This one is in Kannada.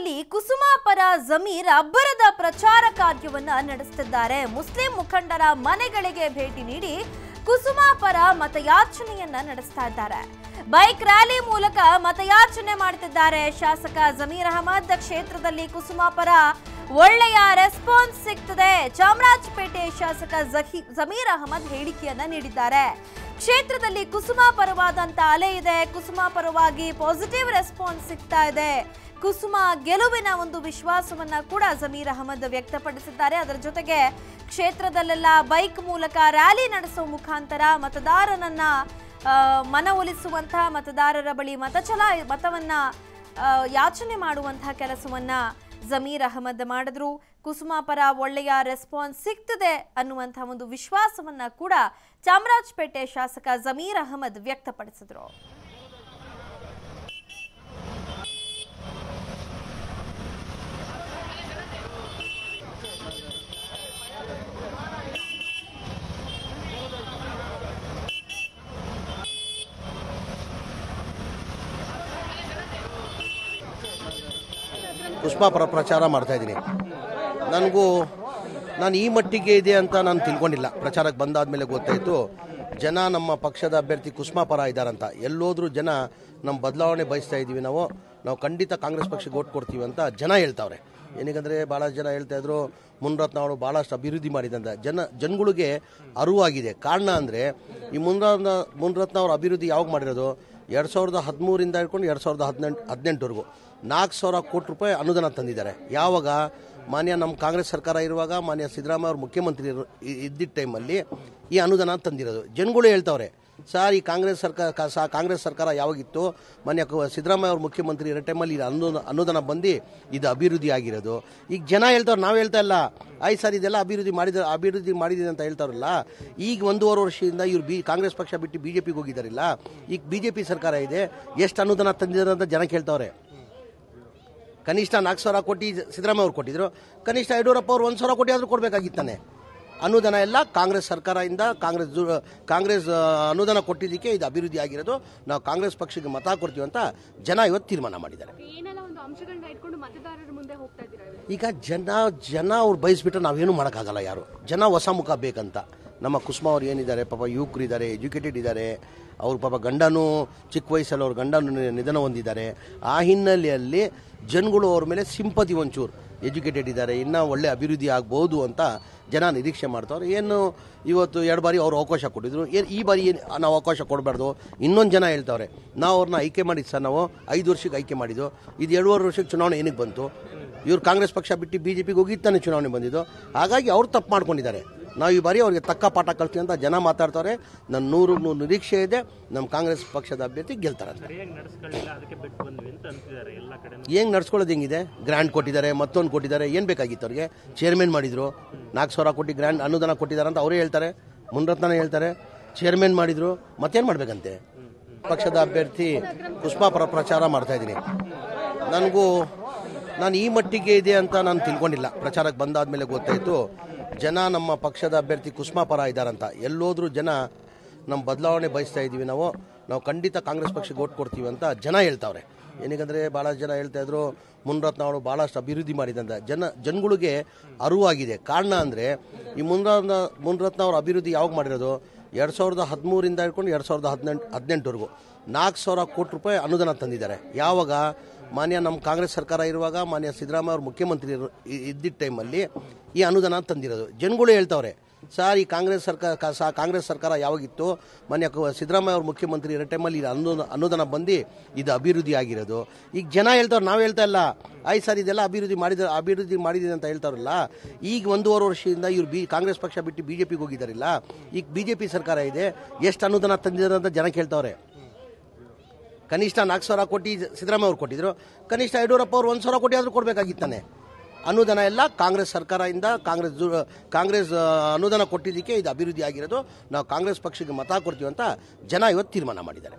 ಕ್ಷೇತ್ರದಲ್ಲಿ ಕುಸುಮಾಪರ ಜಮೀರ್ ಅಬ್ಬರದ ಪ್ರಚಾರ ಕಾರ್ಯವನ್ನು ನಡೆಸುತ್ತಿದ್ದಾರೆ ಮುಸ್ಲಿಂ ಮುಖಂಡರ ಮನೆಗಳಿಗೆ ಭೇಟಿ ನೀಡಿ ಕುಸುಮಾಪರ ಪರ ಮತಯಾಚನೆಯನ್ನ ನಡೆಸ್ತಾ ಇದ್ದಾರೆ ಬೈಕ್ ರ್ಯಾಲಿ ಮೂಲಕ ಮತಯಾಚನೆ ಮಾಡುತ್ತಿದ್ದಾರೆ ಶಾಸಕ ಜಮೀರ್ ಅಹಮದ್ ಕ್ಷೇತ್ರದಲ್ಲಿ ಕುಸುಮಾಪರ ಒಳ್ಳೆಯ ರೆಸ್ಪಾನ್ಸ್ ಸಿಗ್ತದೆ ಚಾಮರಾಜಪೇಟೆ ಶಾಸಕ ಜಮೀರ್ ಅಹಮದ್ ಹೇಳಿಕೆಯನ್ನ ನೀಡಿದ್ದಾರೆ ಕ್ಷೇತ್ರದಲ್ಲಿ ಕುಸುಮ ಪರವಾದಂತ ಅಲೆ ಇದೆ ಕುಸುಮ ಪರವಾಗಿ ಪಾಸಿಟಿವ್ ರೆಸ್ಪಾನ್ಸ್ ಸಿಗ್ತಾ ಇದೆ ಕುಸುಮ ಗೆಲುವಿನ ಒಂದು ವಿಶ್ವಾಸವನ್ನ ಕೂಡ ಜಮೀರ್ ಅಹಮದ್ ವ್ಯಕ್ತಪಡಿಸಿದ್ದಾರೆ ಅದರ ಜೊತೆಗೆ ಕ್ಷೇತ್ರದಲ್ಲೆಲ್ಲ ಬೈಕ್ ಮೂಲಕ ರ್ಯಾಲಿ ನಡೆಸೋ ಮುಖಾಂತರ ಮತದಾರನನ್ನ ಮನವೊಲಿಸುವಂತಹ ಮತದಾರರ ಬಳಿ ಮತ ಚಲಾಯ ಮತವನ್ನ ಯಾಚನೆ ಮಾಡುವಂತಹ ಕೆಲಸವನ್ನ ಜಮೀರ್ ಅಹಮದ್ ಮಾಡಿದ್ರು ಕುಸುಮಾ ಪರ ಒಳ್ಳೆಯ ರೆಸ್ಪಾನ್ಸ್ ಸಿಗ್ತದೆ ಅನ್ನುವಂಥ ಒಂದು ವಿಶ್ವಾಸವನ್ನ ಕೂಡ ಚಾಮರಾಜಪೇಟೆ ಶಾಸಕ ಜಮೀರ್ ಅಹಮದ್ ವ್ಯಕ್ತಪಡಿಸಿದ್ರು ಪುಷ್ಪ ಪರ ಪ್ರಚಾರ ಮಾಡ್ತಾ ಇದ್ದೀನಿ ನನಗೂ ನಾನು ಈ ಮಟ್ಟಿಗೆ ಇದೆ ಅಂತ ನಾನು ತಿಳ್ಕೊಂಡಿಲ್ಲ ಪ್ರಚಾರಕ್ಕೆ ಮೇಲೆ ಗೊತ್ತಾಯಿತು ಜನ ನಮ್ಮ ಪಕ್ಷದ ಅಭ್ಯರ್ಥಿ ಕುಸುಮಾ ಪರ ಇದ್ದಾರಂತ ಎಲ್ಲೋದ್ರೂ ಜನ ನಮ್ಮ ಬದಲಾವಣೆ ಬಯಸ್ತಾ ಇದ್ದೀವಿ ನಾವು ನಾವು ಖಂಡಿತ ಕಾಂಗ್ರೆಸ್ ಪಕ್ಷಕ್ಕೆ ಓಟ್ ಕೊಡ್ತೀವಿ ಅಂತ ಜನ ಹೇಳ್ತಾವ್ರೆ ಏನಕ್ಕಂದರೆ ಭಾಳಷ್ಟು ಜನ ಹೇಳ್ತಾ ಇದ್ರು ಮುನ್ರತ್ನ ಅವರು ಭಾಳಷ್ಟು ಅಭಿವೃದ್ಧಿ ಮಾಡಿದಂತ ಜನ ಜನಗಳಿಗೆ ಅರಿವಾಗಿದೆ ಕಾರಣ ಅಂದರೆ ಈ ಮುನ್ರತ್ನ ಮುನ್ರತ್ನ ಅವರು ಅಭಿವೃದ್ಧಿ ಯಾವಾಗ ಮಾಡಿರೋದು ಎರಡು ಸಾವಿರದ ಹದಿಮೂರಿಂದ ಹಿಡ್ಕೊಂಡು ಎರಡು ಸಾವಿರದ ಹದಿನೆಂಟು ಹದಿನೆಂಟುವರೆಗೂ ನಾಲ್ಕು ಸಾವಿರ ಕೋಟಿ ರೂಪಾಯಿ ಅನುದಾನ ತಂದಿದ್ದಾರೆ ಯಾವಾಗ ಮಾನ್ಯ ನಮ್ಮ ಕಾಂಗ್ರೆಸ್ ಸರ್ಕಾರ ಇರುವಾಗ ಮಾನ್ಯ ಸಿದ್ದರಾಮಯ್ಯ ಅವರು ಮುಖ್ಯಮಂತ್ರಿ ಇದ್ದಿದ್ದ ಟೈಮಲ್ಲಿ ಈ ಅನುದಾನ ತಂದಿರೋದು ಜನಗಳು ಹೇಳ್ತಾವ್ರೆ ಸರ್ ಈ ಕಾಂಗ್ರೆಸ್ ಸರ್ಕಾರ ಕಾಂಗ್ರೆಸ್ ಸರ್ಕಾರ ಯಾವಾಗಿತ್ತು ಮೊನ್ನೆ ಸಿದ್ದರಾಮಯ್ಯ ಅವರು ಮುಖ್ಯಮಂತ್ರಿ ಇರೋ ಟೈಮಲ್ಲಿ ಇದು ಅನುದಾನ ಅನುದಾನ ಬಂದು ಇದು ಅಭಿವೃದ್ಧಿ ಆಗಿರೋದು ಈಗ ಜನ ಹೇಳ್ತಾರೆ ನಾವು ಹೇಳ್ತಾ ಇಲ್ಲ ಐ ಸರ್ ಇದೆಲ್ಲ ಅಭಿವೃದ್ಧಿ ಮಾಡಿದ ಅಭಿವೃದ್ಧಿ ಮಾಡಿದ್ದೀನಿ ಅಂತ ಹೇಳ್ತಾರಲ್ಲ ಈಗ ಒಂದೂವರೆ ವರ್ಷದಿಂದ ಇವ್ರು ಬಿ ಕಾಂಗ್ರೆಸ್ ಪಕ್ಷ ಬಿಟ್ಟು ಬಿ ಜೆ ಪಿಗೆ ಹೋಗಿದ್ದಾರಿಲ್ಲ ಈಗ ಬಿ ಜೆ ಪಿ ಸರ್ಕಾರ ಇದೆ ಎಷ್ಟು ಅನುದಾನ ತಂದಿದ್ದಾರೆ ಅಂತ ಜನ ಕೇಳ್ತಾವ್ರೆ ಕನಿಷ್ಠ ನಾಲ್ಕು ಸಾವಿರ ಕೋಟಿ ಸಿದ್ದರಾಮಯ್ಯ ಅವ್ರು ಕೊಟ್ಟಿದ್ರು ಕನಿಷ್ಠ ಯಡಿಯೂರಪ್ಪ ಅವರು ಒಂದು ಸಾವಿರ ಕೋಟಿ ಆದರೂ ಕೊಡಬೇಕಾಗಿತ್ತಾನೆ ಅನುದಾನ ಎಲ್ಲ ಕಾಂಗ್ರೆಸ್ ಸರ್ಕಾರದಿಂದ ಕಾಂಗ್ರೆಸ್ ಕಾಂಗ್ರೆಸ್ ಅನುದಾನ ಕೊಟ್ಟಿದ್ದಕ್ಕೆ ಇದು ಅಭಿವೃದ್ಧಿ ಆಗಿರೋದು ನಾವು ಕಾಂಗ್ರೆಸ್ ಪಕ್ಷಕ್ಕೆ ಮತ ಕೊಡ್ತೀವಿ ಅಂತ ಜನ ಇವತ್ತು ತೀರ್ಮಾನ ಮಾಡಿದ್ದಾರೆ ಈಗ ಜನ ಜನ ಅವ್ರು ಬಯಸ್ಬಿಟ್ರೆ ನಾವೇನು ಮಾಡೋಕ್ಕಾಗಲ್ಲ ಯಾರು ಜನ ಹೊಸ ಮುಖ ಬೇಕಂತ ನಮ್ಮ ಕುಸುಮಾ ಅವ್ರು ಏನಿದ್ದಾರೆ ಪಾಪ ಯುವಕರು ಇದ್ದಾರೆ ಎಜುಕೇಟೆಡ್ ಇದ್ದಾರೆ ಅವ್ರು ಪಾಪ ಗಂಡನೂ ಚಿಕ್ಕ ವಯಸ್ಸಲ್ಲಿ ಅವ್ರ ಗಂಡನೂ ನಿಧನ ಹೊಂದಿದ್ದಾರೆ ಆ ಹಿನ್ನೆಲೆಯಲ್ಲಿ ಜನಗಳು ಅವ್ರ ಮೇಲೆ ಸಿಂಪತಿ ಒಂಚೂರು ಎಜುಕೇಟೆಡ್ ಇದ್ದಾರೆ ಇನ್ನೂ ಒಳ್ಳೆ ಅಭಿವೃದ್ಧಿ ಆಗ್ಬೋದು ಅಂತ ಜನ ನಿರೀಕ್ಷೆ ಮಾಡ್ತಾರೆ ಏನು ಇವತ್ತು ಎರಡು ಬಾರಿ ಅವರು ಅವಕಾಶ ಕೊಟ್ಟಿದ್ರು ಏನು ಈ ಬಾರಿ ಏನು ನಾವು ಅವಕಾಶ ಕೊಡಬಾರ್ದು ಇನ್ನೊಂದು ಜನ ಹೇಳ್ತಾವ್ರೆ ನಾವು ಅವ್ರನ್ನ ಆಯ್ಕೆ ಮಾಡಿದ್ದು ಸರ್ ನಾವು ಐದು ವರ್ಷಕ್ಕೆ ಆಯ್ಕೆ ಮಾಡಿದ್ದು ಇದು ಎರಡೂವರೆ ವರ್ಷಕ್ಕೆ ಚುನಾವಣೆ ಏನಕ್ಕೆ ಬಂತು ಇವ್ರು ಕಾಂಗ್ರೆಸ್ ಪಕ್ಷ ಬಿಟ್ಟು ಬಿ ಜೆ ಪಿಗೆ ಹೋಗಿ ತಾನೇ ಚುನಾವಣೆ ಬಂದಿದ್ದು ಹಾಗಾಗಿ ಅವ್ರು ತಪ್ಪು ಮಾಡ್ಕೊಂಡಿದ್ದಾರೆ ನಾವು ಈ ಬಾರಿ ಅವರಿಗೆ ತಕ್ಕ ಪಾಠ ಕಲ್ತೀವಿ ಅಂತ ಜನ ಮಾತಾಡ್ತಾರೆ ನನ್ನ ನೂರು ನೂರು ನಿರೀಕ್ಷೆ ಇದೆ ನಮ್ಮ ಕಾಂಗ್ರೆಸ್ ಪಕ್ಷದ ಅಭ್ಯರ್ಥಿ ಗೆಲ್ತಾರೆ ಹೆಂಗೆ ನಡ್ಸ್ಕೊಳ್ಳೋದು ಹೆಂಗಿದೆ ಗ್ರ್ಯಾಂಡ್ ಕೊಟ್ಟಿದ್ದಾರೆ ಮತ್ತೊಂದು ಕೊಟ್ಟಿದ್ದಾರೆ ಏನು ಬೇಕಾಗಿತ್ತು ಅವ್ರಿಗೆ ಚೇರ್ಮನ್ ಮಾಡಿದರು ನಾಲ್ಕು ಸಾವಿರ ಕೋಟಿ ಗ್ರ್ಯಾಂಡ್ ಅನುದಾನ ಕೊಟ್ಟಿದ್ದಾರೆ ಅಂತ ಅವರೇ ಹೇಳ್ತಾರೆ ಮುನ್ರತ್ನ ಹೇಳ್ತಾರೆ ಚೇರ್ಮನ್ ಮಾಡಿದರು ಮತ್ತೇನು ಮಾಡಬೇಕಂತೆ ಪಕ್ಷದ ಅಭ್ಯರ್ಥಿ ಪುಷ್ಪಾ ಪರ ಪ್ರಚಾರ ಮಾಡ್ತಾ ನನಗೂ ನಾನು ಈ ಮಟ್ಟಿಗೆ ಇದೆ ಅಂತ ನಾನು ತಿಳ್ಕೊಂಡಿಲ್ಲ ಪ್ರಚಾರಕ್ಕೆ ಬಂದಾದ ಮೇಲೆ ಗೊತ್ತಾಯಿತು ಜನ ನಮ್ಮ ಪಕ್ಷದ ಅಭ್ಯರ್ಥಿ ಕುಸ್ಮಾ ಪರ ಇದ್ದಾರಂತ ಎಲ್ಲೋದ್ರೂ ಜನ ನಮ್ಮ ಬದಲಾವಣೆ ಬಯಸ್ತಾ ಇದ್ದೀವಿ ನಾವು ನಾವು ಖಂಡಿತ ಕಾಂಗ್ರೆಸ್ ಪಕ್ಷಕ್ಕೆ ಓಟ್ ಕೊಡ್ತೀವಿ ಅಂತ ಜನ ಹೇಳ್ತಾವ್ರೆ ಏನಿಗಂದರೆ ಭಾಳಷ್ಟು ಜನ ಹೇಳ್ತಾ ಇದ್ರು ಮುನ್ರತ್ನ ಅವರು ಭಾಳಷ್ಟು ಅಭಿವೃದ್ಧಿ ಮಾಡಿದಂತ ಜನ ಜನಗಳಿಗೆ ಅರಿವಾಗಿದೆ ಕಾರಣ ಅಂದರೆ ಈ ಮುನ್ರತ್ನ ಮುನ್ರತ್ನ ಅವರು ಅಭಿವೃದ್ಧಿ ಯಾವಾಗ ಮಾಡಿರೋದು ಎರಡು ಸಾವಿರದ ಹದಿಮೂರಿಂದ ಹಿಡ್ಕೊಂಡು ಎರಡು ಸಾವಿರದ ಹದಿನೆಂಟು ಹದಿನೆಂಟುವರೆಗೂ ನಾಲ್ಕು ಸಾವಿರ ಕೋಟಿ ರೂಪಾಯಿ ಅನುದಾನ ತಂದಿದ್ದಾರೆ ಯಾವಾಗ ಮಾನ್ಯ ನಮ್ಮ ಕಾಂಗ್ರೆಸ್ ಸರ್ಕಾರ ಇರುವಾಗ ಮಾನ್ಯ ಸಿದ್ದರಾಮಯ್ಯ ಅವರು ಮುಖ್ಯಮಂತ್ರಿ ಇದ್ದಿದ್ದ ಟೈಮಲ್ಲಿ ಈ ಅನುದಾನ ತಂದಿರೋದು ಜನಗಳು ಹೇಳ್ತಾವ್ರೆ ಸರ್ ಈ ಕಾಂಗ್ರೆಸ್ ಸರ್ಕಾರ ಕಾಂಗ್ರೆಸ್ ಸರ್ಕಾರ ಯಾವಾಗಿತ್ತು ಮೊನ್ನೆ ಸಿದ್ದರಾಮಯ್ಯ ಅವರು ಮುಖ್ಯಮಂತ್ರಿ ಇರೋ ಟೈಮಲ್ಲಿ ಇದು ಅನುದಾನ ಅನುದಾನ ಬಂದು ಇದು ಅಭಿವೃದ್ಧಿ ಆಗಿರೋದು ಈಗ ಜನ ಹೇಳ್ತಾರೆ ನಾವು ಹೇಳ್ತಾ ಇಲ್ಲ ಆಯ್ತು ಸರ್ ಇದೆಲ್ಲ ಅಭಿವೃದ್ಧಿ ಮಾಡಿದ ಅಭಿವೃದ್ಧಿ ಮಾಡಿದೆ ಅಂತ ಹೇಳ್ತಾರಲ್ಲ ಈಗ ಒಂದೂವರೆ ವರ್ಷದಿಂದ ಇವರು ಬಿ ಕಾಂಗ್ರೆಸ್ ಪಕ್ಷ ಬಿಟ್ಟು ಬಿ ಜೆ ಪಿಗೆ ಹೋಗಿದ್ದಾರಿಲ್ಲ ಈಗ ಬಿ ಜೆ ಪಿ ಸರ್ಕಾರ ಇದೆ ಎಷ್ಟು ಅನುದಾನ ತಂದಿದ್ದಾರೆ ಅಂತ ಜನ ಕೇಳ್ತಾವ್ರೆ ಕನಿಷ್ಠ ನಾಲ್ಕು ಸಾವಿರ ಕೋಟಿ ಸಿದ್ದರಾಮಯ್ಯ ಅವ್ರು ಕೊಟ್ಟಿದ್ರು ಕನಿಷ್ಠ ಯಡಿಯೂರಪ್ಪ ಅವರು ಒಂದು ಸಾವಿರ ಕೋಟಿ ಆದರೂ ಕೊಡಬೇಕಾಗಿತ್ತಾನೆ ಅನುದಾನ ಎಲ್ಲ ಕಾಂಗ್ರೆಸ್ ಸರ್ಕಾರದಿಂದ ಕಾಂಗ್ರೆಸ್ ಕಾಂಗ್ರೆಸ್ ಅನುದಾನ ಕೊಟ್ಟಿದ್ದಕ್ಕೆ ಇದು ಅಭಿವೃದ್ಧಿ ಆಗಿರೋದು ನಾವು ಕಾಂಗ್ರೆಸ್ ಪಕ್ಷಕ್ಕೆ ಮತ ಕೊಡ್ತೀವಿ ಅಂತ ಜನ ಇವತ್ತು ತೀರ್ಮಾನ ಮಾಡಿದ್ದಾರೆ